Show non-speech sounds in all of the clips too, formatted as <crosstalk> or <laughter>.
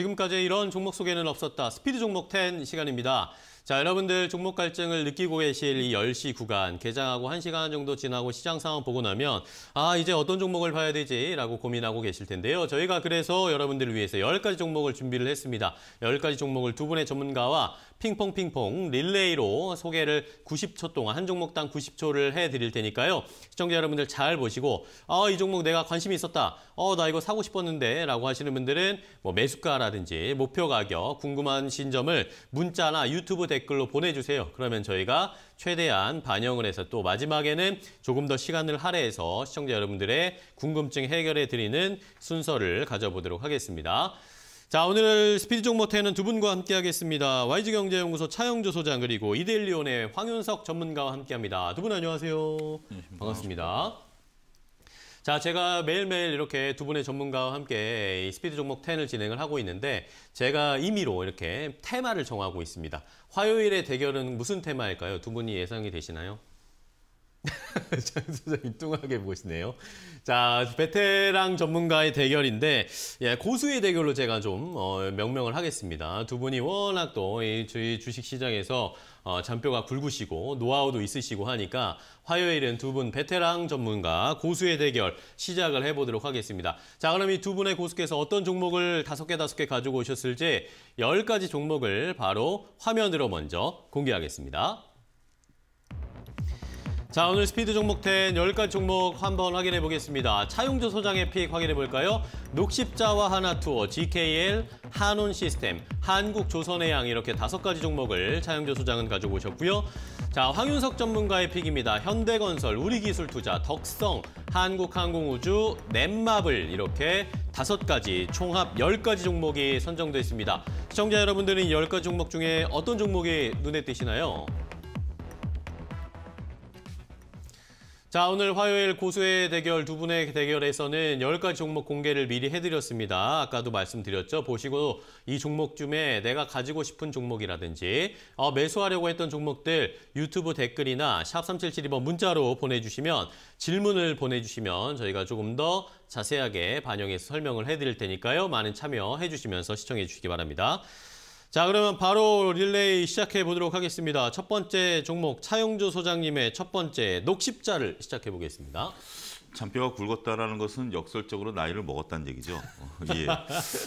지금까지 이런 종목 소개는 없었다. 스피드 종목 10 시간입니다. 자, 여러분들 종목 갈증을 느끼고 계실 이 10시 구간 개장하고 1시간 정도 지나고 시장 상황 보고 나면 아, 이제 어떤 종목을 봐야 되지라고 고민하고 계실 텐데요. 저희가 그래서 여러분들을 위해서 10가지 종목을 준비를 했습니다. 10가지 종목을 두 분의 전문가와 핑퐁핑퐁 릴레이로 소개를 90초 동안 한 종목당 90초를 해드릴 테니까요. 시청자 여러분들 잘 보시고 아, 이 종목 내가 관심이 있었다. 어, 나 이거 사고 싶었는데 라고 하시는 분들은 뭐 매수가라든지 목표 가격 궁금한 신점을 문자나 유튜브 댓글 댓글로 보내주세요. 그러면 저희가 최대한 반영을 해서 또 마지막에는 조금 더 시간을 할애해서 시청자 여러분들의 궁금증 해결해 드리는 순서를 가져보도록 하겠습니다. 자, 오늘 스피드 종모태는 두 분과 함께 하겠습니다. YG경제연구소 차영조 소장 그리고 이데일리온의 황윤석 전문가와 함께 합니다. 두 분 안녕하세요. 안녕하십니까. 네, 반갑습니다. 자, 제가 매일매일 이렇게 두 분의 전문가와 함께 이 스피드 종목 10을 진행을 하고 있는데 제가 임의로 이렇게 테마를 정하고 있습니다. 화요일의 대결은 무슨 테마일까요? 두 분이 예상이 되시나요? <laughs> 장선생님 뚱하게 보시네요. 자, 베테랑 전문가의 대결인데 예, 고수의 대결로 제가 좀 어, 명명을 하겠습니다. 두 분이 워낙 또이 저희 주식 시장에서 어, 잔뼈가 굵으시고 노하우도 있으시고 하니까 화요일은 두 분 베테랑 전문가 고수의 대결 시작을 해보도록 하겠습니다. 자, 그럼 이 두 분의 고수께서 어떤 종목을 다섯 개 다섯 개 가지고 오셨을지 열가지 종목을 바로 화면으로 먼저 공개하겠습니다. 자, 오늘 스피드 종목 텐0 10가지 종목 한번 확인해 보겠습니다. 차용조 소장의 픽 확인해 볼까요? 녹십자와 하나투어, GKL, 한온 시스템, 한국조선의 양 이렇게 다섯 가지 종목을 차용조 소장은 가지고 오셨고요. 자, 황윤석 전문가의 픽입니다. 현대건설, 우리기술투자, 덕성, 한국항공우주, 넷마블 이렇게 다섯 가지 총합 열가지 종목이 선정됐습니다. 시청자 여러분들은 열가지 종목 중에 어떤 종목이 눈에 띄시나요? 자, 오늘 화요일 고수의 대결 두 분의 대결에서는 열가지 종목 공개를 미리 해드렸습니다. 아까도 말씀드렸죠. 보시고 이 종목 중에 내가 가지고 싶은 종목이라든지 어, 매수하려고 했던 종목들 유튜브 댓글이나 샵 3772번 문자로 보내주시면 질문을 보내주시면 저희가 조금 더 자세하게 반영해서 설명을 해드릴 테니까요. 많은 참여해 주시면서 시청해 주시기 바랍니다. 자, 그러면 바로 릴레이 시작해 보도록 하겠습니다. 첫 번째 종목 차용주 소장님의 첫 번째 녹십자를 시작해 보겠습니다. 참 뼈가 굵었다라는 것은 역설적으로 나이를 먹었다는 얘기죠. 어, 예.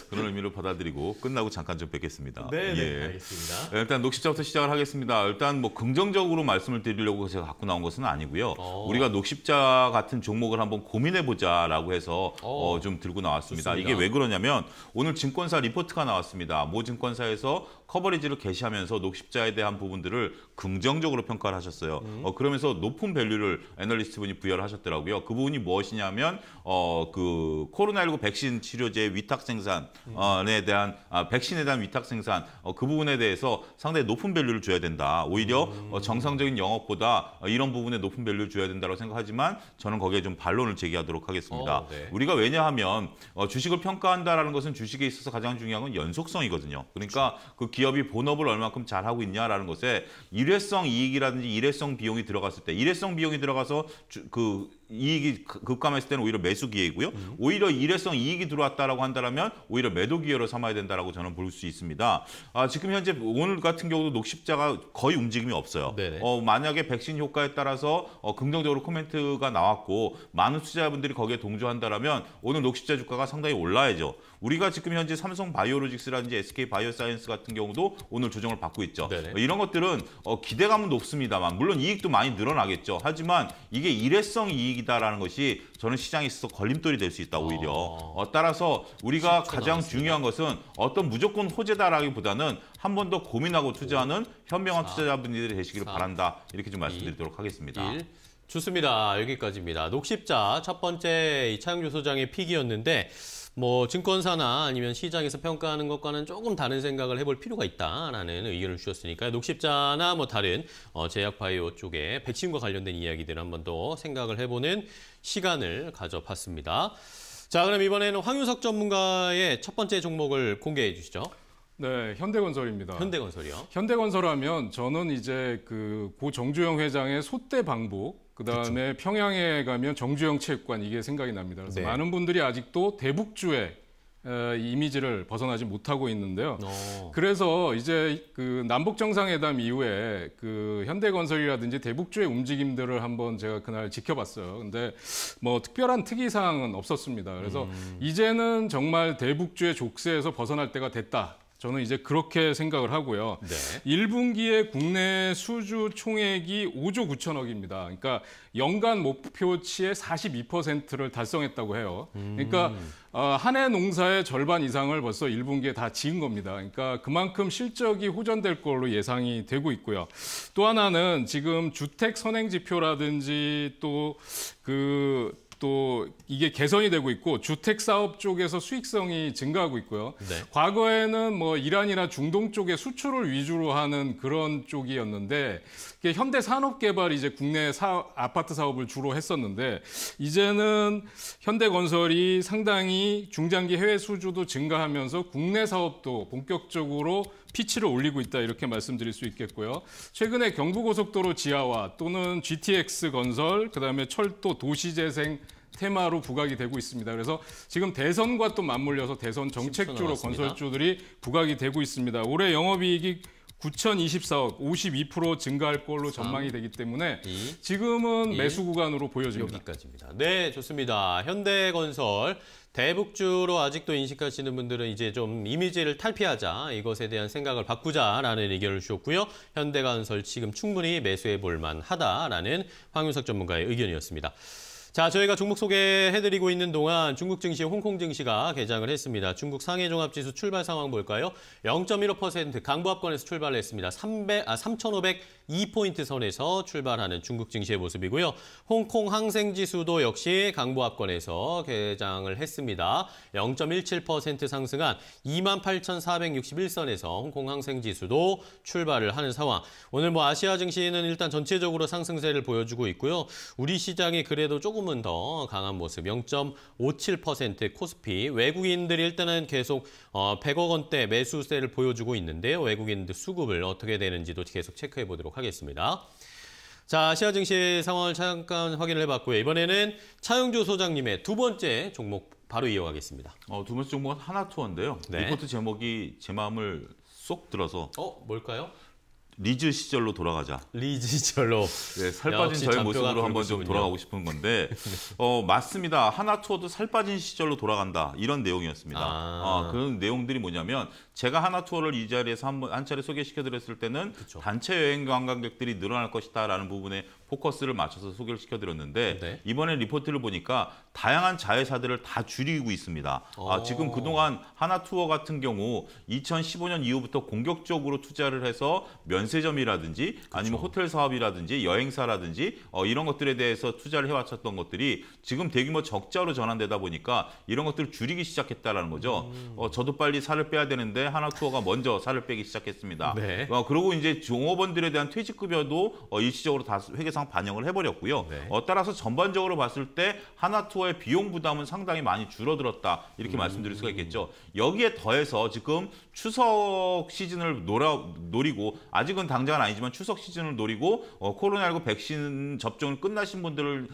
그런 의미로 받아들이고 끝나고 잠깐 좀 뵙겠습니다. 네, 네 예. 알겠습니다. 네, 일단 녹십자부터 시작을 하겠습니다. 일단 뭐 긍정적으로 말씀을 드리려고 제가 갖고 나온 것은 아니고요. 오. 어. 우리가 녹십자 같은 종목을 한번 고민해 보자라고 해서 어. 어, 좀 들고 나왔습니다. 좋습니다. 이게 왜 그러냐면 오늘 증권사 리포트가 나왔습니다. 모 증권사에서 커버리지를 개시하면서 녹십자에 대한 부분들을 긍정적으로 평가를 하셨어요. 음. 어, 그러면서 높은 밸류를 애널리스트 분이 부여를 하셨더라고요. 그 부분이 무엇이냐면 어, 그 코로나19 백신 치료제 위탁 생산에 네. 어, 음. 대한 아, 백신에 대한 위탁 생산 어, 그 부분에 대해서 상당히 높은 밸류를 줘야 된다. 오히려 어, 음. 어, 정상적인 영업보다 어, 이런 부분에 높은 밸류를 줘야 된다고 생각하지만 저는 거기에 좀 반론을 제기하도록 하겠습니다. 어, 네. 우리가 왜냐하면 어, 주식을 평가한다는 것은 주식에 있어서 가장 중요한 건 연속성이거든요. 그러니까 그렇죠. 그 기업이 본업을 얼마큼 잘하고 있냐라는 것에 일회성 이익이라든지 일회성 비용이 들어갔을 때 일회성 비용이 들어가서 주, 그 이익이 그, 급감했을 때는 오히려 매수 기회이고요. 음. 오히려 일회성 이익이 들어왔다라고 한다면 오히려 매도 기회로 삼아야 된다라고 저는 볼 수 있습니다. 아, 지금 현재 오늘 같은 경우도 녹십자가 거의 움직임이 없어요. 어, 만약에 백신 효과에 따라서 어, 긍정적으로 코멘트가 나왔고 많은 투자자분들이 거기에 동조한다면 라 오늘 녹십자 주가가 상당히 올라야죠. 우리가 지금 현재 삼성 바이오로직스라든지 SK 바이오사이언스 같은 경우도 오늘 조정을 받고 있죠. 네 이런 것들은 어, 기대감은 높습니다만 물론 이익도 많이 늘어나겠죠. 하지만 이게 일회성 이익 이익이다라는 것이 저는 시장에 있어서 걸림돌이 될 수 있다 오히려. 아. 어, 따라서 우리가 가장 않습니다. 중요한 것은 어떤 무조건 호재다라기보다는 한 번 더 고민하고 투자하는 현명한 투자자분들이 되시기를 바란다. 이렇게 좀 말씀드리도록 하겠습니다. 1. 좋습니다. 여기까지입니다. 녹십자 첫 번째 이창규 소장의 픽이었는데 뭐 증권사나 아니면 시장에서 평가하는 것과는 조금 다른 생각을 해볼 필요가 있다라는 의견을 주셨으니까 요 녹십자나 뭐 다른 어, 제약바이오 쪽에 백신과 관련된 이야기들을 한 번 더 생각을 해보는 시간을 가져봤습니다. 자, 그럼 이번에는 황윤석 전문가의 첫 번째 종목을 공개해 주시죠. 네, 현대건설입니다. 현대건설이요? 현대건설하면 저는 이제 그 고 정주영 회장의 소대 방북 그다음에 그렇죠. 평양에 가면 정주영 체육관 이게 생각이 납니다. 그래서 네. 많은 분들이 아직도 대북주의 이 이미지를 벗어나지 못하고 있는데요. 오. 어. 그래서 이제 그 남북 정상회담 이후에 그 현대건설이라든지 대북주의 움직임들을 한번 제가 그날 지켜봤어요. 근데 뭐 특별한 특이 사항은 없었습니다. 그래서 음. 이제는 정말 대북주의 족쇄에서 벗어날 때가 됐다. 저는 이제 그렇게 생각을 하고요. 네. 1분기에 국내 수주 총액이 5조 9천억입니다. 그러니까 연간 목표치의 42%를 달성했다고 해요. 그러니까 음. 어, 한해 농사의 절반 이상을 벌써 1분기에 다 지은 겁니다. 그러니까 그만큼 실적이 호전될 걸로 예상이 되고 있고요. 또 하나는 지금 주택 선행 지표라든지 또그 또 이게 개선이 되고 있고 주택 사업 쪽에서 수익성이 증가하고 있고요. 네. 과거에는 뭐 이란이나 중동 쪽에 수출을 위주로 하는 그런 쪽이었는데 이게 현대 산업개발 이제 국내 사 아파트 사업을 주로 했었는데 이제는 현대건설이 상당히 중장기 해외 수주도 증가하면서 국내 사업도 본격적으로 피치를 올리고 있다 이렇게 말씀드릴 수 있겠고요. 최근에 경부고속도로 지하화 또는 GTX 건설, 그다음에 철도 도시재생 테마로 부각이 되고 있습니다. 그래서 지금 대선과 또 맞물려서 대선 정책주로 건설주들이 부각이 되고 있습니다. 올해 영업이익이 9,024억 52% 증가할 걸로 전망이 되기 때문에 지금은 매수 구간으로 보여집니다. 여기까지입니다. 네, 좋습니다. 현대건설 대북주로 아직도 인식하시는 분들은 이제 좀 이미지를 탈피하자 이것에 대한 생각을 바꾸자라는 의견을 주셨고요. 현대건설 지금 충분히 매수해 볼 만하다라는 황윤석 전문가의 의견이었습니다. 자, 저희가 종목 소개해드리고 있는 동안 중국 증시, 홍콩 증시가 개장을 했습니다. 중국 상해 종합지수 출발 상황 볼까요? 0.15% 강부 합권에서 출발했습니다. 300, 아, 3,500. 2포인트 선에서 출발하는 중국 증시의 모습이고요. 홍콩 항생지수도 역시 강보 합권에서 개장을 했습니다. 0.17% 상승한 28,461선에서 홍콩 항생지수도 출발을 하는 상황. 오늘 뭐 아시아 증시는 일단 전체적으로 상승세를 보여주고 있고요. 우리 시장이 그래도 조금은 더 강한 모습 0.57% 코스피 외국인들이 일단은 계속 100억 어, 원대 매수세를 보여주고 있는데요. 외국인들 수급을 어떻게 되는지도 계속 체크해 보도록 보도록 하겠습니다. 자, 시아 증시 상황을 잠깐 확인을 해봤고요. 이번에는 차영주 소장님의 두 번째 종목 바로 이어가겠습니다. 어, 두 번째 종목은 하나투어인데요. 네. 리포트 제목이 제 마음을 쏙 들어서. 어, 뭘까요? 리즈 시절로 돌아가자. 리즈 시절로. 네, 살 빠진 저의 모습으로 한번 좀 돌아가고 싶은 건데, <laughs> 어, 맞습니다. 하나 투어도 살 빠진 시절로 돌아간다. 이런 내용이었습니다. 아. 아, 그런 내용들이 뭐냐면, 제가 하나 투어를 이 자리에서 한, 번, 한 차례 소개시켜드렸을 때는 그쵸. 단체 여행 관광객들이 늘어날 것이다 라는 부분에 포커스를 맞춰서 소개를 시켜드렸는데 네. 이번에 리포트를 보니까 다양한 자회사들을 다 줄이고 있습니다. 아, 어. 지금 그동안 하나투어 같은 경우 2015년 이후부터 공격적으로 투자를 해서 면세점이라든지 그쵸. 아니면 그렇죠. 호텔 사업이라든지 여행사라든지 어, 이런 것들에 대해서 투자를 해왔었던 것들이 지금 대규모 적자로 전환되다 보니까 이런 것들을 줄이기 시작했다라는 거죠. 음. 어, 저도 빨리 살을 빼야 되는데 하나투어가 먼저 살을 빼기 시작했습니다. 네. 어, 그리고 이제 종업원들에 대한 퇴직급여도 어, 일시적으로 다 회계상 사상 반영을 해버렸고요. 네. 어, 따라서 전반적으로 봤을 때 하나투어의 비용 부담은 상당히 많이 줄어들었다 이렇게 음. 말씀드릴 수가 있겠죠. 여기에 더해서 지금 추석 시즌을 노라, 노리고 아직은 당장은 아니지만 추석 시즌을 노리고 어, 코로나19 백신 접종을 끝나신 분들을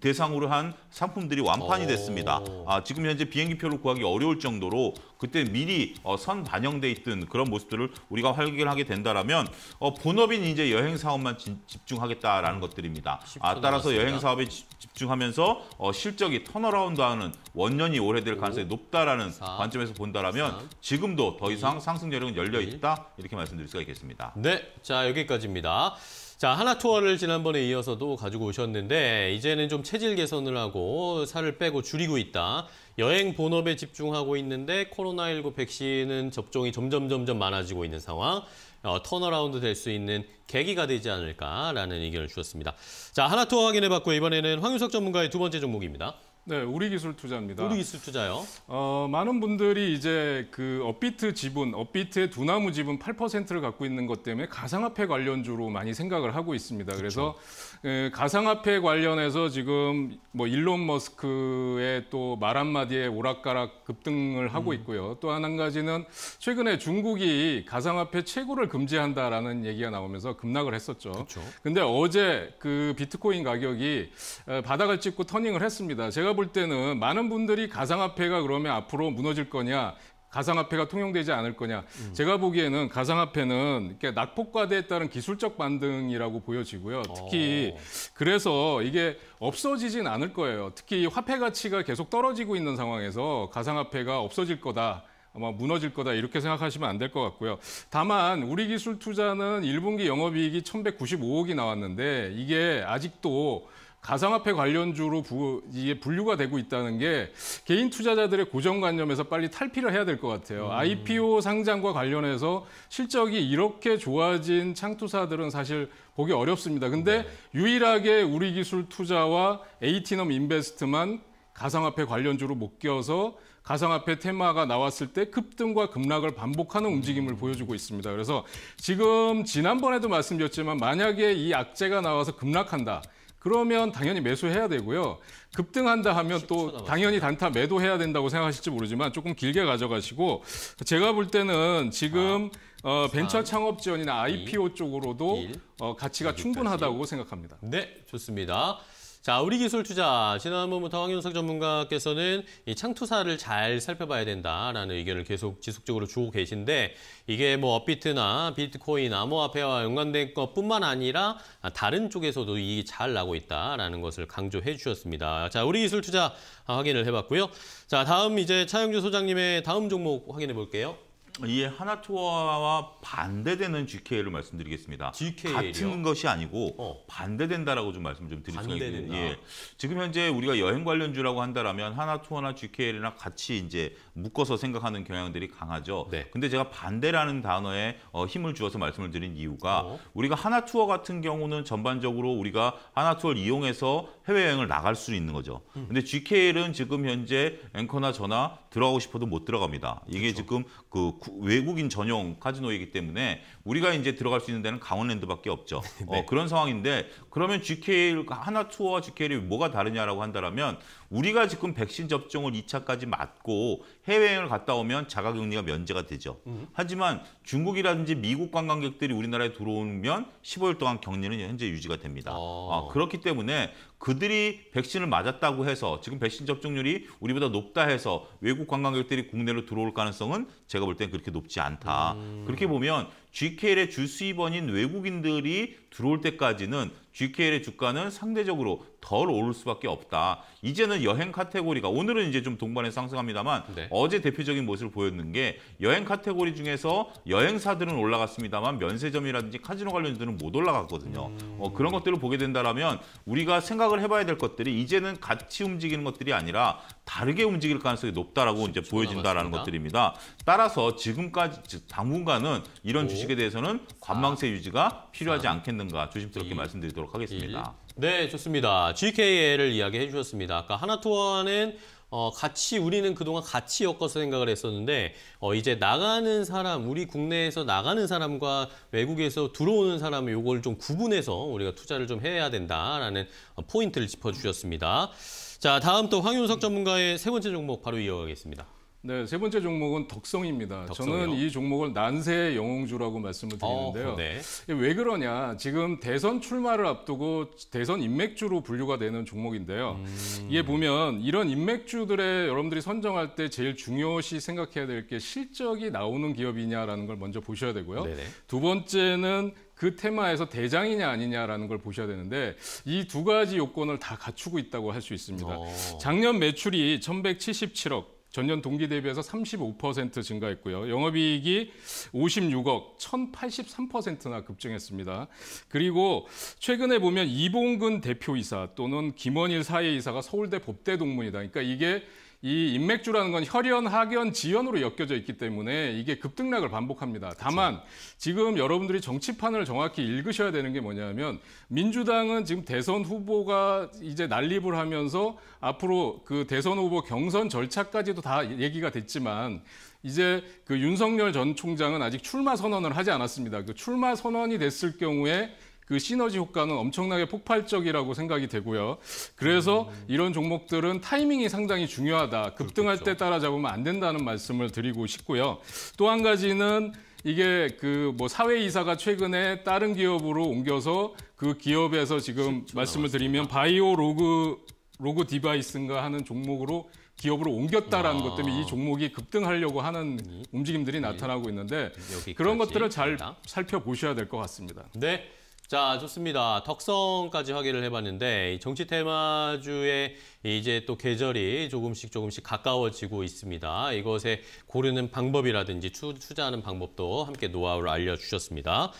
대상으로 한 상품들이 완판이 됐습니다. 아, 지금 현재 비행기표를 구하기 어려울 정도로 그때 미리 어, 선 반영돼 있던 그런 모습들을 우리가 활기를하게 된다라면 어, 본업인 이제 여행 사업만 진, 집중하겠다라는 것들입니다. 아, 따라서 여행 사업에 집중하면서 어, 실적이 턴어라운드하는 원년이 오래될 가능성이 높다라는 4, 관점에서 본다라면 3, 지금도 더 이상 2, 상승 여력은 열려 있다 이렇게 말씀드릴 수가 있겠습니다. 네, 자 여기까지입니다. 자, 하나 투어를 지난번에 이어서도 가지고 오셨는데 이제는 좀 체질 개선을 하고 살을 빼고 줄이고 있다. 여행 본업에 집중하고 있는데 코로나19 백신은 접종이 점점 점점 많아지고 있는 상황. 어, 턴어라운드 될 수 있는 계기가 되지 않을까라는 의견을 주셨습니다. 자, 하나 투어 확인해 봤고 이번에는 황윤석 전문가의 두 번째 종목입니다. 네, 우리 기술 투자입니다. 우리 기술 투자요? 어, 많은 분들이 이제 그 업비트 지분, 업비트의 두나무 지분 8%를 갖고 있는 것 때문에 가상화폐 관련주로 많이 생각을 하고 있습니다. 그렇죠. 그래서 에, 예, 가상화폐 관련해서 지금 뭐 일론 머스크의 또 말 한마디에 오락가락 급등을 하고 음. 있고요. 또한 한 가지는 최근에 중국이 가상화폐 채굴을 금지한다라는 얘기가 나오면서 급락을 했었죠. 그렇죠. 근데 어제 그 비트코인 가격이 어, 바닥을 찍고 터닝을 했습니다. 제가 볼 때는 많은 분들이 가상화폐가 그러면 앞으로 무너질 거냐 가상화폐가 통용되지 않을 거냐. 음. 제가 보기에는 가상화폐는 낙폭과대에 따른 기술적 반등이라고 보여지고요. 특히 오. 어. 그래서 이게 없어지진 않을 거예요. 특히 화폐 가치가 계속 떨어지고 있는 상황에서 가상화폐가 없어질 거다. 아마 무너질 거다 이렇게 생각하시면 안 될 것 같고요. 다만 우리 기술 투자는 1분기 영업이익이 1,195억이 나왔는데 이게 아직도 가상화폐 관련주로 부, 이게 분류가 되고 있다는 게 개인 투자자들의 고정관념에서 빨리 탈피를 해야 될 것 같아요. 음. IPO 상장과 관련해서 실적이 이렇게 좋아진 창투사들은 사실 보기 어렵습니다. 근데 네. 유일하게 우리 기술 투자와 에이티넘 인베스트만 가상화폐 관련주로 묶여서 가상화폐 테마가 나왔을 때 급등과 급락을 반복하는 움직임을 음. 보여주고 있습니다. 그래서 지금 지난번에도 말씀드렸지만 만약에 이 악재가 나와서 급락한다. 그러면 당연히 매수해야 되고요. 급등한다 하면 또 당연히 단타 매도해야 된다고 생각하실지 모르지만 조금 길게 가져가시고 제가 볼 때는 지금 아, 어, 벤처 창업 지원이나 IPO 쪽으로도 어, 가치가 충분하다고 생각합니다. 네, 좋습니다. 자, 우리 기술 투자. 지난번부터 황윤석 전문가께서는 이 창투사를 잘 살펴봐야 된다라는 의견을 계속 지속적으로 주고 계신데 이게 뭐 업비트나 비트코인, 암호화폐와 뭐 연관된 것뿐만 아니라 다른 쪽에서도 이익이 잘 나고 있다라는 것을 강조해 주셨습니다. 자, 우리 기술 투자 확인을 해봤고요. 자, 다음 이제 차영주 소장님의 다음 종목 확인해 볼게요. 이에 하나투어와 반대되는 GKL을 말씀드리겠습니다. g k l 요 같은 것이 아니고 어. 반대된다라고 좀 말씀 좀 드릴 생각이 듭니다. 예. 지금 현재 우리가 여행 관련주라고 한다라면 하나투어나 GKL이랑 같이 이제 묶어서 생각하는 경향들이 강하죠. 네. 근데 제가 반대라는 단어에 어, 힘을 주어서 말씀을 드린 이유가 어. 우리가 하나투어 같은 경우는 전반적으로 우리가 하나투어를 이용해서 해외여행을 나갈 수 있는 거죠. 음. 근데 GKL은 지금 현재 앵커나 저나 들어가고 싶어도 못 들어갑니다. 이게 그렇죠. 지금 그 외국인 전용 카지노이기 때문에 우리가 이제 들어갈 수 있는 데는 강원랜드밖에 없죠. <laughs> 네. 어, 그런 상황인데 그러면 GKL 하나 투어와 GKL이 뭐가 다르냐라고 한다면 우리가 지금 백신 접종을 2차까지 맞고 해외여행을 갔다 오면 자가격리가 면제가 되죠. 음. 하지만 중국이라든지 미국 관광객들이 우리나라에 들어오면 15일 동안 격리는 현재 유지가 됩니다. 아. 아, 그렇기 때문에 그들이 백신을 맞았다고 해서 지금 백신 접종률이 우리보다 높다 해서 외국 관광객들이 국내로 들어올 가능성은 제가 볼땐 그렇게 높지 않다. 음. 그렇게 보면 GKL의 주수입원인 외국인들이 들어올 때까지는 GKL의 주가는 상대적으로 덜 오를 수밖에 없다. 이제는 여행 카테고리가 오늘은 이제 좀 동반해 상승합니다만 네. 어제 대표적인 모습을 보였는 게 여행 카테고리 중에서 여행사들은 올라갔습니다만 면세점이라든지 카지노 관련주들은 못 올라갔거든요. 음... 어, 그런 것들을 보게 된다면 우리가 생각을 해봐야 될 것들이 이제는 같이 움직이는 것들이 아니라 다르게 움직일 가능성이 높다라고 이제 그렇죠. 보여진다라는 것들입니다. 따라서 지금까지 당분간은 이런 주식 주식에 대해서는 관망세 유지가 필요하지 않겠는가 조심스럽게 말씀드리도록 하겠습니다. 네, 좋습니다. GKL을 이야기해 주셨습니다. 아까 하나투어는 어, 같이 우리는 그동안 같이 엮어서 생각을 했었는데 어, 이제 나가는 사람, 우리 국내에서 나가는 사람과 외국에서 들어오는 사람 요걸 좀 구분해서 우리가 투자를 좀 해야 된다라는 어, 포인트를 짚어주셨습니다. 자, 다음 또 황윤석 전문가의 세 번째 종목 바로 이어가겠습니다. 네, 세 번째 종목은 덕성입니다. 덕성이요? 저는 이 종목을 난세의 영웅주라고 말씀을 드리는데요. 어, 네. 왜 그러냐? 지금 대선 출마를 앞두고 대선 인맥주로 분류가 되는 종목인데요. 음... 이게 보면 이런 인맥주들의 여러분들이 선정할 때 제일 중요시 생각해야 될 게 실적이 나오는 기업이냐라는 걸 먼저 보셔야 되고요. 네네. 두 번째는 그 테마에서 대장이냐 아니냐라는 걸 보셔야 되는데 이 두 가지 요건을 다 갖추고 있다고 할 수 있습니다. 어... 작년 매출이 1,177억, 전년 동기 대비해서 35% 증가했고요. 영업이익이 56억 1,083%나 급증했습니다. 그리고 최근에 보면 이봉근 대표이사 또는 김원일 사회이사가 서울대 법대 동문이다. 그러니까 이게 이 인맥주라는 건 혈연, 학연, 지연으로 엮여져 있기 때문에 이게 급등락을 반복합니다. 다만 그렇죠. 지금 여러분들이 정치판을 정확히 읽으셔야 되는 게 뭐냐면 민주당은 지금 대선 후보가 이제 난립을 하면서 앞으로 그 대선 후보 경선 절차까지도 다 얘기가 됐지만 이제 그 윤석열 전 총장은 아직 출마 선언을 하지 않았습니다. 그 출마 선언이 됐을 경우에 그 시너지 효과는 엄청나게 폭발적이라고 생각이 되고요. 그래서 음. 이런 종목들은 타이밍이 상당히 중요하다. 급등할 그렇죠때 따라잡으면 안 된다는 말씀을 드리고 싶고요. 또 한 가지는 이게 그 뭐 사회 이사가 최근에 다른 기업으로 옮겨서 그 기업에서 지금 말씀을 드리면 바이오 로그 로그 디바이스인가 하는 종목으로 기업으로 옮겼다라는 아. 것 때문에 이 종목이 급등하려고 하는 네. 움직임들이 네. 나타나고 있는데 그런 것들을 잘 살펴보셔야 될 것 같습니다. 네. 자, 좋습니다. 덕성까지 확인을 해봤는데 정치 테마주의 이제 또 계절이 조금씩 조금씩 가까워지고 있습니다. 이것에 고르는 방법이라든지 투자하는 방법도 함께 노하우를 알려주셨습니다.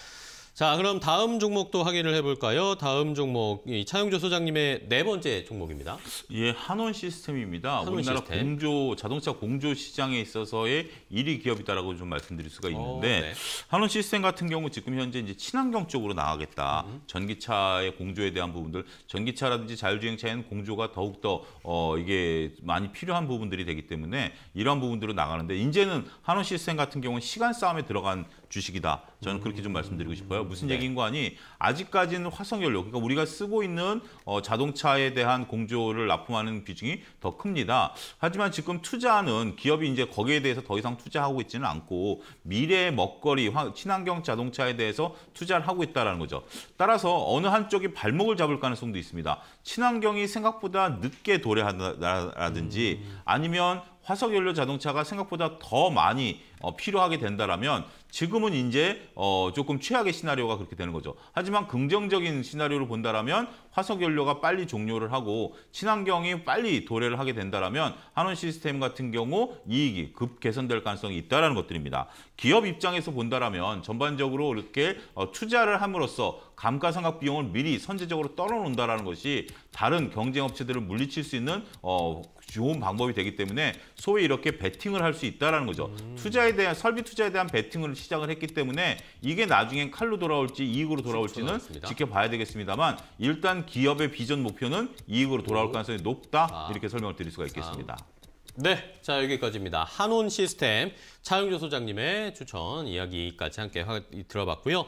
자, 그럼 다음 종목도 확인을 해볼까요? 다음 종목, 이차용조 소장님의 네 번째 종목입니다. 예, 한원 시스템입니다. 한원 우리나라 시스템. 공조, 자동차 공조 시장에 있어서의 1위 기업이다라고 좀 말씀드릴 수가 어, 있는데, 어, 네. 한원 시스템 같은 경우 지금 현재 이제 친환경 쪽으로 나가겠다. 음. 전기차의 공조에 대한 부분들, 전기차라든지 자율주행차에는 공조가 더욱더, 어, 이게 많이 필요한 부분들이 되기 때문에 이런 부분들로 나가는데, 이제는 한원 시스템 같은 경우는 시간 싸움에 들어간 주식이다. 저는 그렇게 좀 말씀드리고 싶어요. 무슨 네. 얘기인 거 아니? 아직까지는 화석연료, 그러니까 우리가 쓰고 있는 어, 자동차에 대한 공조를 납품하는 비중이 더 큽니다. 하지만 지금 투자는 기업이 이제 거기에 대해서 더 이상 투자하고 있지는 않고 미래의 먹거리, 친환경 자동차에 대해서 투자를 하고 있다는 거죠. 따라서 어느 한쪽이 발목을 잡을 가능성도 있습니다. 친환경이 생각보다 늦게 도래한다든지 음. 아니면 화석 연료 자동차가 생각보다 더 많이 어, 필요하게 된다라면 지금은 이제 어, 조금 최악의 시나리오가 그렇게 되는 거죠. 하지만 긍정적인 시나리오를 본다라면 화석 연료가 빨리 종료를 하고 친환경이 빨리 도래를 하게 된다라면 한원 시스템 같은 경우 이익이 급 개선될 가능성이 있다라는 것들입니다. 기업 입장에서 본다라면 전반적으로 이렇게 어, 투자를 함으로써 감가상각 비용을 미리 선제적으로 떨어놓는다라는 것이 다른 경쟁 업체들을 물리칠 수 있는 어, 좋은 방법이 되기 때문에 소위 이렇게 베팅을 할 수 있다라는 거죠. 음. 투자에 대한 설비 투자에 대한 베팅을 시작을 했기 때문에 이게 나중엔 칼로 돌아올지 이익으로 돌아올지는 지켜봐야 되겠습니다만 일단 기업의 비전 목표는 이익으로 돌아올 음. 가능성이 높다 아. 이렇게 설명을 드릴 수가 있겠습니다. 아. 네, 자 여기까지입니다. 한온 시스템 차영조 소장님의 추천 이야기까지 함께 하, 들어봤고요.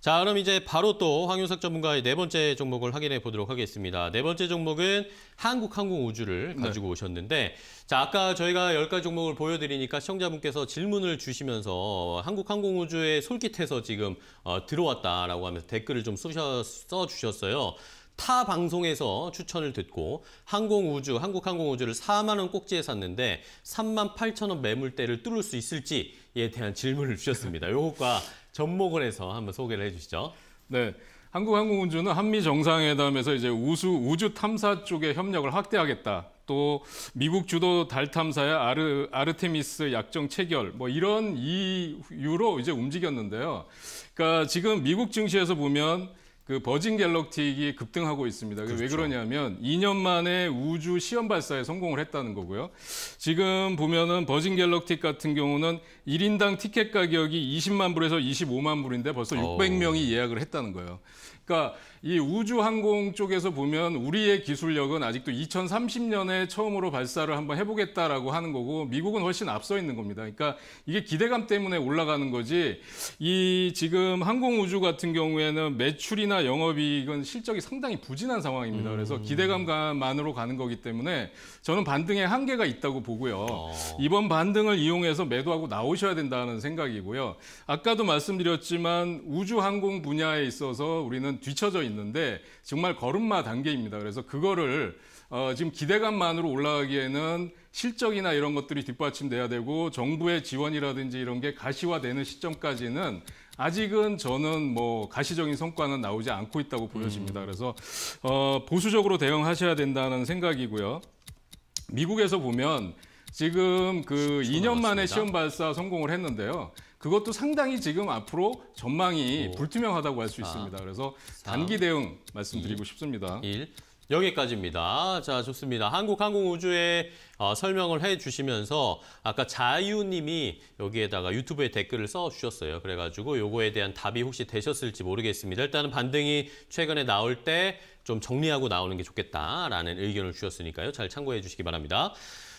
자 그럼 이제 바로 또 황윤석 전문가의 네 번째 종목을 확인해 보도록 하겠습니다. 네 번째 종목은 한국항공우주를 네. 가지고 네. 오셨는데 자 아까 저희가 열 가지 종목을 보여드리니까 시청자분께서 질문을 주시면서 한국항공우주의 솔깃해서 지금 어, 들어왔다라고 하면서 댓글을 좀 쏘셔, 써주셨어요. 타 방송에서 추천을 듣고 항공우주, 한국항공우주를 4만 원 꼭지에 샀는데 3만 8천 원 매물대를 뚫을 수 있을지에 대한 질문을 주셨습니다. 요것과 접목을 해서 한번 소개를 해주시죠. 네. 한국항공우주는 한미 정상회담에서 이제 우수 우주 탐사 쪽에 협력을 확대하겠다. 또 미국 주도 달 탐사의 아르, 아르테미스 약정 체결 뭐 이런 이유로 이제 움직였는데요. 그러니까 지금 미국 증시에서 보면 그 버진 갤럭틱이 급등하고 있습니다. 그렇죠. 왜 그러냐면 2년 만에 우주 시험 발사에 성공을 했다는 거고요. 지금 보면은 버진 갤럭틱 같은 경우는 1인당 티켓 가격이 20만 불에서 25만 불인데 벌써 600명이 어. 예약을 했다는 거예요. 그러니까 이 우주항공 쪽에서 보면 우리의 기술력은 아직도 2030년에 처음으로 발사를 한번 해보겠다라고 하는 거고 미국은 훨씬 앞서 있는 겁니다. 그러니까 이게 기대감 때문에 올라가는 거지 이 지금 항공우주 같은 경우에는 매출이나 영업이익은 실적이 상당히 부진한 상황입니다. 그래서 음. 기대감만으로 가는 거기 때문에 저는 반등에 한계가 있다고 보고요. 어. 이번 반등을 이용해서 매도하고 나오셔야 된다는 생각이고요. 아까도 말씀드렸지만 우주항공 분야에 있어서 우리는 뒤처져 있는데 정말 걸음마 단계입니다. 그래서 그거를 어, 지금 기대감만으로 올라가기에는 실적이나 이런 것들이 뒷받침돼야 되고 정부의 지원이라든지 이런 게 가시화되는 시점까지는 아직은 저는 뭐 가시적인 성과는 나오지 않고 있다고 보여집니다. 음. 그래서 어, 보수적으로 대응하셔야 된다는 생각이고요. 미국에서 보면 지금 그 2년 만에 시험 발사 성공을 했는데요. 그것도 상당히 지금 앞으로 전망이 5, 불투명하다고 할수 아. 있습니다. 그래서 단기 대응 말씀드리고 2, 싶습니다. 1. 여기까지입니다. 자, 좋습니다. 한국항공우주에 어, 설명을 해 주시면서 아까 자유님이 여기에다가 유튜브에 댓글을 써 주셨어요. 그래가지고 요거에 대한 답이 혹시 되셨을지 모르겠습니다. 일단은 반등이 최근에 나올 때 좀 정리하고 나오는 게 좋겠다라는 의견을 주셨으니까요. 잘 참고해 주시기 바랍니다.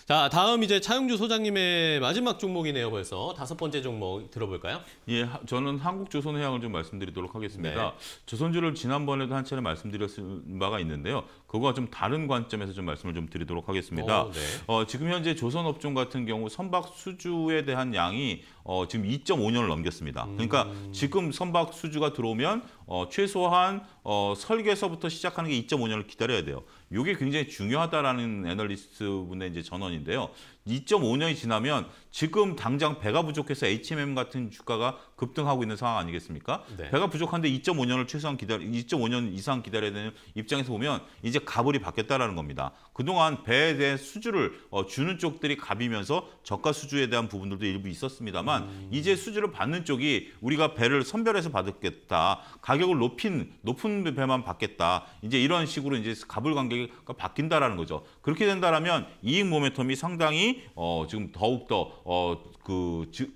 자, 다음 이제 차영주 소장님의 마지막 종목이네요, 벌써. 다섯 번째 종목 들어볼까요? 예, 저는 한국조선해양을 좀 말씀드리도록 하겠습니다. 네. 조선주를 지난번에도 한 차례 말씀드렸을 바가 있는데요. 그거와 좀 다른 관점에서 좀 말씀을 좀 드리도록 하겠습니다. 어, 네. 어, 지금 현재 조선 업종 같은 경우 선박 수주에 대한 양이 어, 지금 2.5년을 넘겼습니다. 그러니까 음. 그러니까 지금 선박 수주가 들어오면 어, 최소한 어, 설계서부터 시작하는 게 2.5년을 기다려야 돼요. 이게 굉장히 중요하다라는 애널리스트 분의 이제 전언인데요. 2.5년이 지나면 지금 당장 배가 부족해서 H&M m 같은 주가가 급등하고 있는 상황 아니겠습니까? 네. 배가 부족한데 2.5년을 최소한 기다려 2.5년 이상 기다려야 되는 입장에서 보면 이제 가불이 바뀌었다라는 겁니다. 그동안 배에 대한 수주를 어, 주는 쪽들이 갑이면서 저가 수주에 대한 부분들도 일부 있었습니다만 음. 이제 수주를 받는 쪽이 우리가 배를 선별해서 받겠다. 가격을 높인 높은 배만 받겠다. 이제 이런 식으로 이제 가불 관계가 바뀐다라는 거죠. 그렇게 된다라면 이익 모멘텀이 상당히 어, 지금 더욱더 어, 그 지,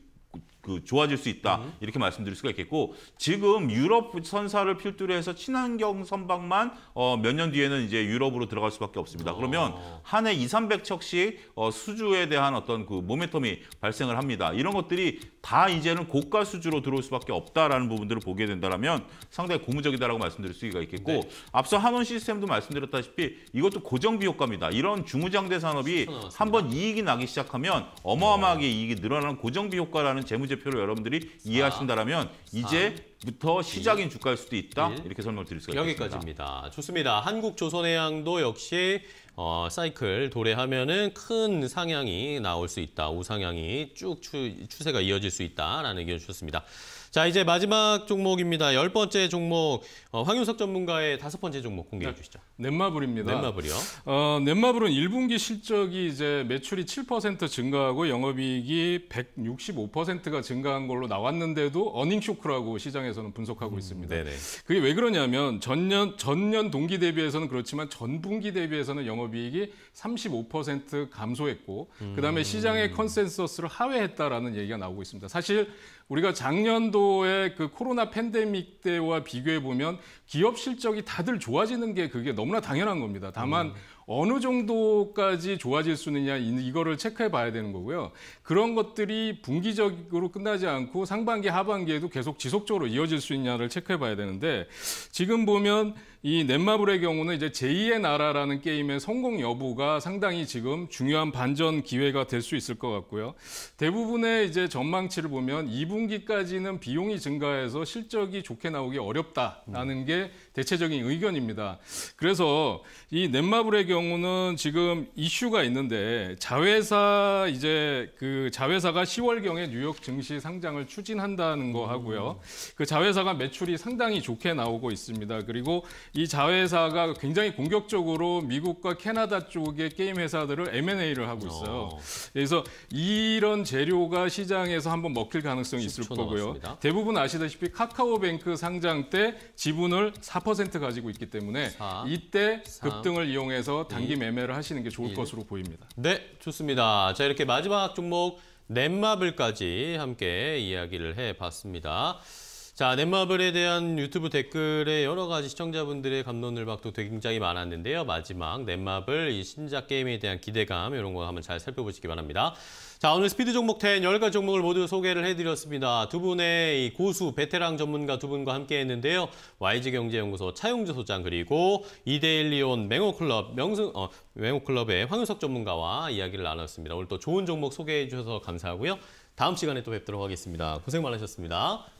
그 좋아질 수 있다 음. 이렇게 말씀드릴 수가 있겠고 지금 유럽 선사를 필두로 해서 친환경 선박만 어, 몇년 뒤에는 이제 유럽으로 들어갈 수밖에 없습니다. 어. 그러면 한 해 2, 300척씩 어, 수주에 대한 어떤 그 모멘텀이 발생을 합니다. 이런 것들이 다 이제는 고가 수주로 들어올 수밖에 없다라는 부분들을 보게 된다면 상당히 고무적이다라고 말씀드릴 수가 있겠고 네. 앞서 한원 시스템도 말씀드렸다시피 이것도 고정비 효과입니다. 이런 중후장대 산업이 한 번 이익이 나기 시작하면 어마어마하게 어. 이익이 늘어나는 고정비 효과라는 재무제 이표를 여러분들이 이해하신다면 이제부터 시작인 주가일 수도 있다 이렇게 설명을 드릴 수가 있습니다. 여기까지입니다. 좋습니다. 한국조선해양도 역시 어, 사이클 도래하면은 큰 상향이 나올 수 있다. 우상향이 쭉 추, 추세가 이어질 수 있다라는 의견 을 주셨습니다. 자, 이제 마지막 종목입니다. 열 번째 종목, 어, 황윤석 전문가의 다섯 번째 종목 공개해 네. 주시죠. 넷마블입니다. 넷마블이요. 어, 넷마블은 1분기 실적이 이제 매출이 7% 증가하고 영업이익이 165%가 증가한 걸로 나왔는데도 어닝 쇼크라고 시장에서는 분석하고 음, 있습니다. 네네. 그게 왜 그러냐면 전년 전년 동기 대비해서는 그렇지만 전분기 대비해서는 영업이익이 35% 감소했고 음, 그다음에 시장의 음. 컨센서스를 하회했다라는 얘기가 나오고 있습니다. 사실 우리가 작년도 평소에 그 코로나 팬데믹 때와 비교해 보면 기업 실적이 다들 좋아지는 게 그게 너무나 당연한 겁니다. 다만 음. 어느 정도까지 좋아질 수 있느냐 이거를 체크해 봐야 되는 거고요. 그런 것들이 분기적으로 끝나지 않고 상반기 하반기에도 계속 지속적으로 이어질 수 있냐를 체크해 봐야 되는데 지금 보면 이 넷마블의 경우는 이제 제2의 나라라는 게임의 성공 여부가 상당히 지금 중요한 반전 기회가 될 수 있을 것 같고요. 대부분의 이제 전망치를 보면 2분기까지는 비용이 증가해서 실적이 좋게 나오기 어렵다라는 게 대체적인 의견입니다. 그래서 이 넷마블의 경우는 지금 이슈가 있는데 자회사 이제 그 자회사가 10월경에 뉴욕 증시 상장을 추진한다는 거 하고요. 그 자회사가 매출이 상당히 좋게 나오고 있습니다. 그리고 이 자회사가 굉장히 공격적으로 미국과 캐나다 쪽의 게임 회사들을 M&A를 하고 있어요. 어. 그래서 이런 재료가 시장에서 한번 먹힐 가능성이 있을 거고요. 남았습니다. 대부분 아시다시피 카카오뱅크 상장 때 지분을 4% 가지고 있기 때문에 4, 이때 급등을 이용해서 단기 2, 매매를 하시는 게 좋을 1. 것으로 보입니다. 네, 좋습니다. 자, 이렇게 마지막 종목 넷마블까지 함께 이야기를 해봤습니다. 자, 넷마블에 대한 유튜브 댓글에 여러 가지 시청자분들의 감론을 박도 굉장히 많았는데요. 마지막 넷마블 이 신작 게임에 대한 기대감 이런 거 한번 잘 살펴보시기 바랍니다. 자, 오늘 스피드 종목 10 10가지 종목을 모두 소개를 해드렸습니다. 두 분의 이 고수, 베테랑 전문가 두 분과 함께 했는데요. YG경제연구소 차용주 소장 그리고 이데일리온 맹호클럽 명승, 어, 맹호클럽의 황윤석 전문가와 이야기를 나눴습니다. 오늘 또 좋은 종목 소개해 주셔서 감사하고요. 다음 시간에 또 뵙도록 하겠습니다. 고생 많으셨습니다.